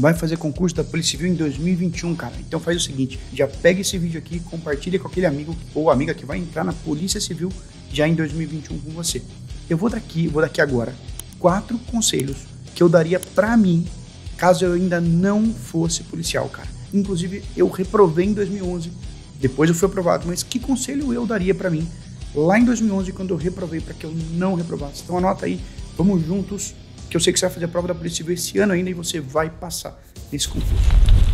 vai fazer concurso da Polícia Civil em 2021, cara. Então faz o seguinte, já pega esse vídeo aqui, compartilha com aquele amigo ou amiga que vai entrar na Polícia Civil já em 2021 com você. Eu vou daqui, vou daqui agora quatro conselhos que eu daria para mim caso eu ainda não fosse policial, cara. Inclusive eu reprovei em 2011, depois eu fui aprovado, mas que conselho eu daria para mim lá em 2011 quando eu reprovei para que eu não reprovasse? Então anota aí, vamos juntos que eu sei que você vai fazer a prova da Polícia Civil esse ano ainda e você vai passar nesse concurso.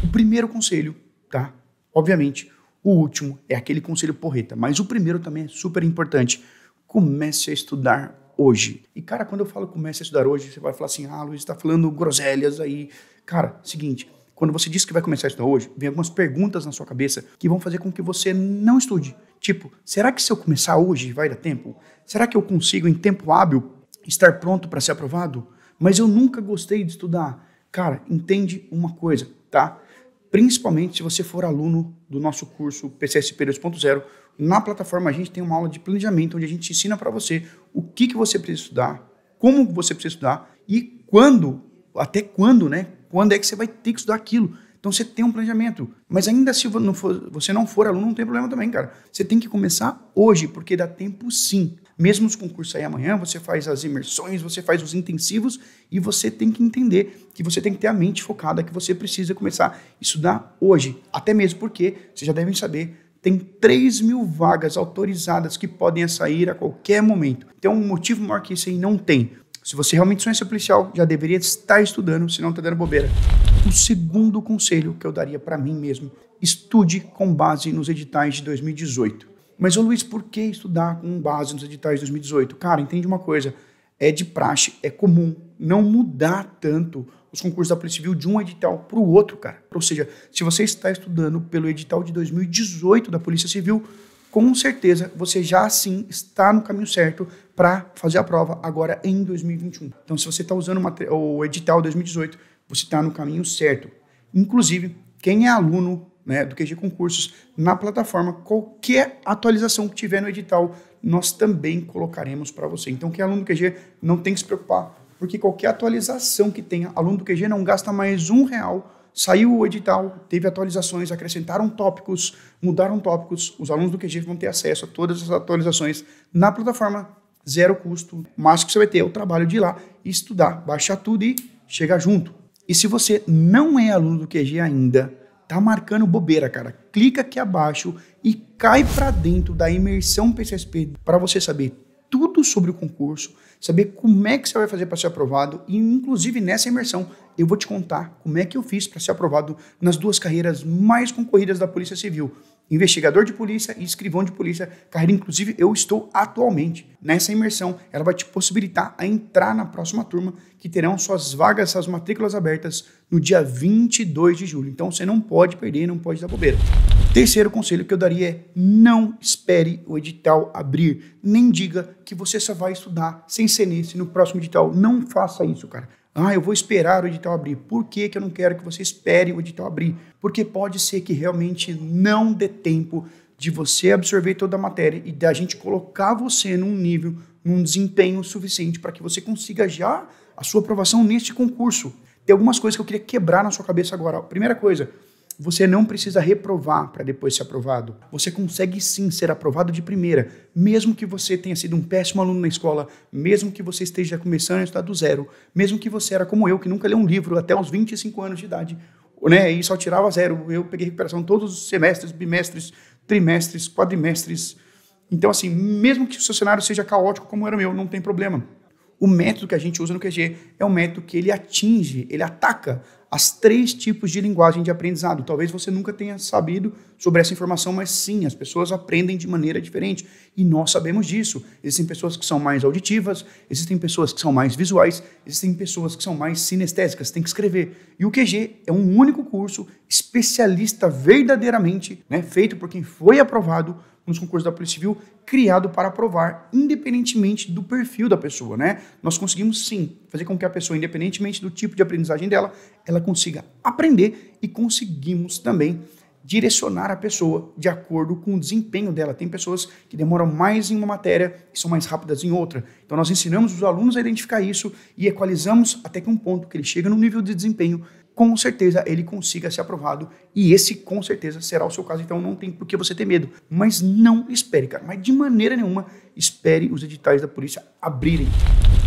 O primeiro conselho, tá? Obviamente, o último é aquele conselho porreta, mas o primeiro também é super importante. Comece a estudar hoje. E cara, quando eu falo comece a estudar hoje, você vai falar assim: "Ah, Luiz, está falando groselhas aí". Cara, seguinte, quando você diz que vai começar a estudar hoje, vem algumas perguntas na sua cabeça que vão fazer com que você não estude. Tipo, será que se eu começar hoje vai dar tempo? Será que eu consigo, em tempo hábil, estar pronto para ser aprovado? mas eu nunca gostei de estudar. Cara, entende uma coisa, tá? Principalmente se você for aluno do nosso curso PCSP 2.0, na plataforma a gente tem uma aula de planejamento onde a gente ensina para você o que, que você precisa estudar, como você precisa estudar e quando, até quando, né? Quando é que você vai ter que estudar aquilo? Então você tem um planejamento. Mas ainda se você não for aluno, não tem problema também, cara. Você tem que começar hoje, porque dá tempo sim mesmo os concursos aí amanhã, você faz as imersões, você faz os intensivos e você tem que entender que você tem que ter a mente focada, que você precisa começar a estudar hoje. Até mesmo porque, vocês já devem saber, tem 3 mil vagas autorizadas que podem sair a qualquer momento. tem então, um motivo maior que isso aí não tem. Se você realmente sonha ser policial, já deveria estar estudando, senão está dando bobeira. O segundo conselho que eu daria para mim mesmo, estude com base nos editais de 2018. Mas, ô Luiz, por que estudar com base nos editais de 2018? Cara, entende uma coisa. É de praxe, é comum não mudar tanto os concursos da Polícia Civil de um edital para o outro, cara. Ou seja, se você está estudando pelo edital de 2018 da Polícia Civil, com certeza você já sim está no caminho certo para fazer a prova agora em 2021. Então, se você está usando o edital 2018, você está no caminho certo. Inclusive, quem é aluno né, do QG Concursos na plataforma. Qualquer atualização que tiver no edital, nós também colocaremos para você. Então, quem é aluno do QG não tem que se preocupar, porque qualquer atualização que tenha, aluno do QG não gasta mais um real. Saiu o edital, teve atualizações, acrescentaram tópicos, mudaram tópicos. Os alunos do QG vão ter acesso a todas as atualizações na plataforma, zero custo. O máximo que você vai ter é o trabalho de ir lá estudar, baixar tudo e chegar junto. E se você não é aluno do QG ainda, tá marcando bobeira, cara, clica aqui abaixo e cai para dentro da imersão PCSP para você saber tudo sobre o concurso, saber como é que você vai fazer para ser aprovado e inclusive nessa imersão eu vou te contar como é que eu fiz para ser aprovado nas duas carreiras mais concorridas da Polícia Civil, investigador de polícia e escrivão de polícia, carreira inclusive eu estou atualmente. Nessa imersão, ela vai te possibilitar a entrar na próxima turma, que terão suas vagas, suas matrículas abertas no dia 22 de julho. Então você não pode perder, não pode dar bobeira. Terceiro conselho que eu daria é não espere o edital abrir, nem diga que você só vai estudar sem ser nesse no próximo edital. Não faça isso, cara. Ah, eu vou esperar o edital abrir. Por que, que eu não quero que você espere o edital abrir? Porque pode ser que realmente não dê tempo de você absorver toda a matéria e da gente colocar você num nível, num desempenho suficiente para que você consiga já a sua aprovação neste concurso. Tem algumas coisas que eu queria quebrar na sua cabeça agora. Primeira coisa, você não precisa reprovar para depois ser aprovado. Você consegue sim ser aprovado de primeira, mesmo que você tenha sido um péssimo aluno na escola, mesmo que você esteja começando a estudar do zero, mesmo que você era como eu, que nunca leu um livro até os 25 anos de idade, né, e só tirava zero. Eu peguei recuperação todos os semestres, bimestres, trimestres, quadrimestres. Então, assim, mesmo que o seu cenário seja caótico como era o meu, não tem problema. O método que a gente usa no QG é um método que ele atinge, ele ataca as três tipos de linguagem de aprendizado. Talvez você nunca tenha sabido sobre essa informação, mas sim, as pessoas aprendem de maneira diferente e nós sabemos disso. Existem pessoas que são mais auditivas, existem pessoas que são mais visuais, existem pessoas que são mais sinestésicas, tem que escrever. E o QG é um único curso especialista verdadeiramente, né, feito por quem foi aprovado nos concursos da Polícia Civil, criado para aprovar, independentemente do perfil da pessoa, né? Nós conseguimos sim fazer com que a pessoa, independentemente do tipo de aprendizagem dela, ela consiga aprender e conseguimos também direcionar a pessoa de acordo com o desempenho dela. Tem pessoas que demoram mais em uma matéria e são mais rápidas em outra. Então nós ensinamos os alunos a identificar isso e equalizamos até que um ponto que ele chega no nível de desempenho, com certeza ele consiga ser aprovado e esse com certeza será o seu caso. Então não tem por que você ter medo, mas não espere, cara, mas de maneira nenhuma espere os editais da polícia abrirem.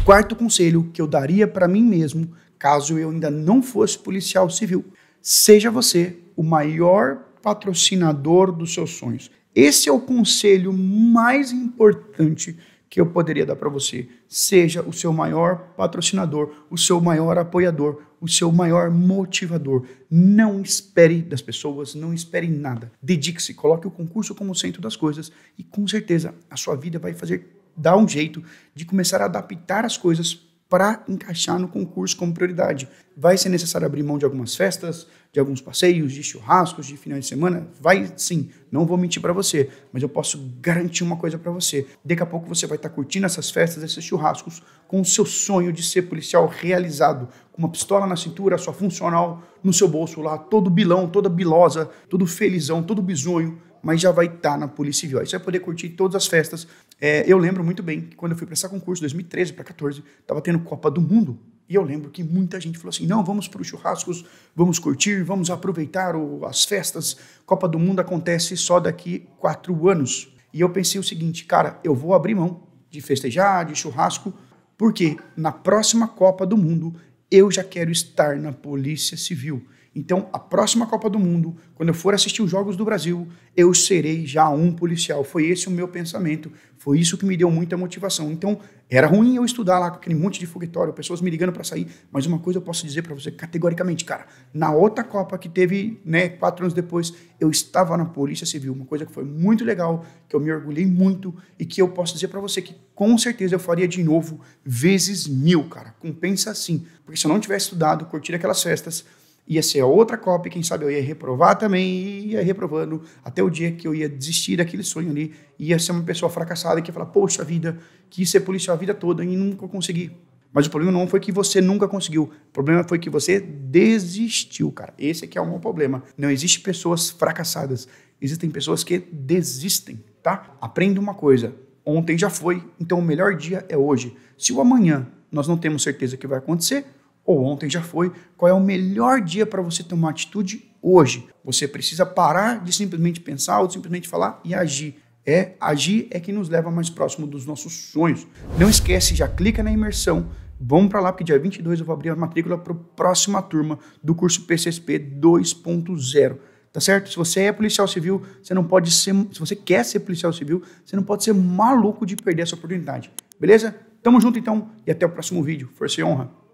Quarto conselho que eu daria para mim mesmo caso eu ainda não fosse policial civil. Seja você o maior patrocinador dos seus sonhos. Esse é o conselho mais importante que eu poderia dar para você. Seja o seu maior patrocinador, o seu maior apoiador, o seu maior motivador. Não espere das pessoas, não espere nada. Dedique-se, coloque o concurso como centro das coisas e com certeza a sua vida vai fazer dar um jeito de começar a adaptar as coisas para encaixar no concurso como prioridade. Vai ser necessário abrir mão de algumas festas, de alguns passeios, de churrascos, de final de semana? Vai sim, não vou mentir para você, mas eu posso garantir uma coisa para você. Daqui a pouco você vai estar tá curtindo essas festas, esses churrascos, com o seu sonho de ser policial realizado, com uma pistola na cintura, sua funcional no seu bolso lá, todo bilão, toda bilosa, todo felizão, todo bizonho, mas já vai estar tá na Polícia Civil. Aí você vai poder curtir todas as festas. É, eu lembro muito bem que quando eu fui prestar concurso, 2013 para 14, estava tendo Copa do Mundo. E eu lembro que muita gente falou assim: não, vamos para os churrascos, vamos curtir, vamos aproveitar o, as festas. Copa do Mundo acontece só daqui quatro anos. E eu pensei o seguinte, cara, eu vou abrir mão de festejar, de churrasco, porque na próxima Copa do Mundo eu já quero estar na Polícia Civil. Então, a próxima Copa do Mundo, quando eu for assistir os Jogos do Brasil, eu serei já um policial. Foi esse o meu pensamento foi isso que me deu muita motivação. Então, era ruim eu estudar lá com aquele monte de foguetório, pessoas me ligando para sair, mas uma coisa eu posso dizer para você categoricamente, cara, na outra Copa que teve, né, quatro anos depois, eu estava na Polícia Civil, uma coisa que foi muito legal, que eu me orgulhei muito e que eu posso dizer para você que com certeza eu faria de novo vezes mil, cara. Compensa assim, porque se eu não tivesse estudado, curtido aquelas festas, ia ser outra Copa quem sabe eu ia reprovar também, e ia reprovando até o dia que eu ia desistir daquele sonho ali, ia ser uma pessoa fracassada que ia falar, poxa vida, quis ser é policial a vida toda e nunca consegui. Mas o problema não foi que você nunca conseguiu, o problema foi que você desistiu, cara. Esse é que é o meu problema. Não existe pessoas fracassadas, existem pessoas que desistem, tá? Aprenda uma coisa, ontem já foi, então o melhor dia é hoje. Se o amanhã nós não temos certeza que vai acontecer, ou ontem já foi, qual é o melhor dia para você tomar atitude hoje. Você precisa parar de simplesmente pensar ou de simplesmente falar e agir. É agir é que nos leva mais próximo dos nossos sonhos. Não esquece, já clica na imersão. Vamos para lá, porque dia 22 eu vou abrir a matrícula para a próxima turma do curso PCSP 2.0. Tá certo? Se você é policial civil, você não pode ser. Se você quer ser policial civil, você não pode ser maluco de perder essa oportunidade. Beleza? Tamo junto então e até o próximo vídeo. Força e honra!